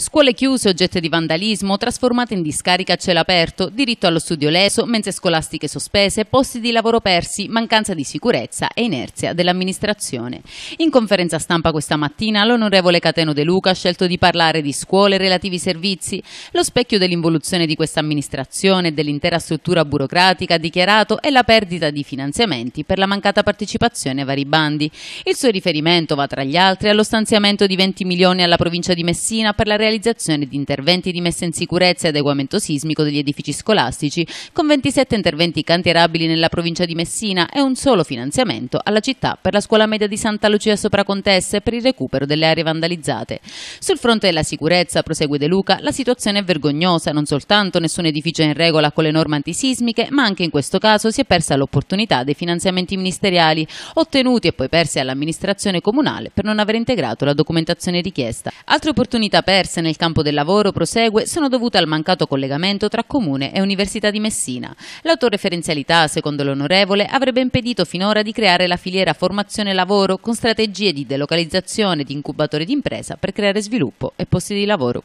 Scuole chiuse, oggetti di vandalismo, trasformate in discarica a cielo aperto, diritto allo studio leso, mense scolastiche sospese, posti di lavoro persi, mancanza di sicurezza e inerzia dell'amministrazione. In conferenza stampa questa mattina l'onorevole Cateno De Luca ha scelto di parlare di scuole e relativi servizi. Lo specchio dell'involuzione di questa amministrazione e dell'intera struttura burocratica ha dichiarato è la perdita di finanziamenti per la mancata partecipazione ai vari bandi. Il suo riferimento va tra gli altri allo stanziamento di 20 milioni alla provincia di Messina per la realizzazione realizzazione di interventi di messa in sicurezza e adeguamento sismico degli edifici scolastici, con 27 interventi cantierabili nella provincia di Messina e un solo finanziamento alla città per la scuola media di Santa Lucia sopra Contesse per il recupero delle aree vandalizzate. Sul fronte della sicurezza, prosegue De Luca, la situazione è vergognosa, non soltanto nessun edificio è in regola con le norme antisismiche, ma anche in questo caso si è persa l'opportunità dei finanziamenti ministeriali, ottenuti e poi persi all'amministrazione comunale per non aver integrato la documentazione richiesta. Altre opportunità perse casse nel campo del lavoro, prosegue, sono dovute al mancato collegamento tra Comune e Università di Messina. L'autoreferenzialità, secondo l'onorevole, avrebbe impedito finora di creare la filiera formazione-lavoro con strategie di delocalizzazione di incubatori d'impresa per creare sviluppo e posti di lavoro.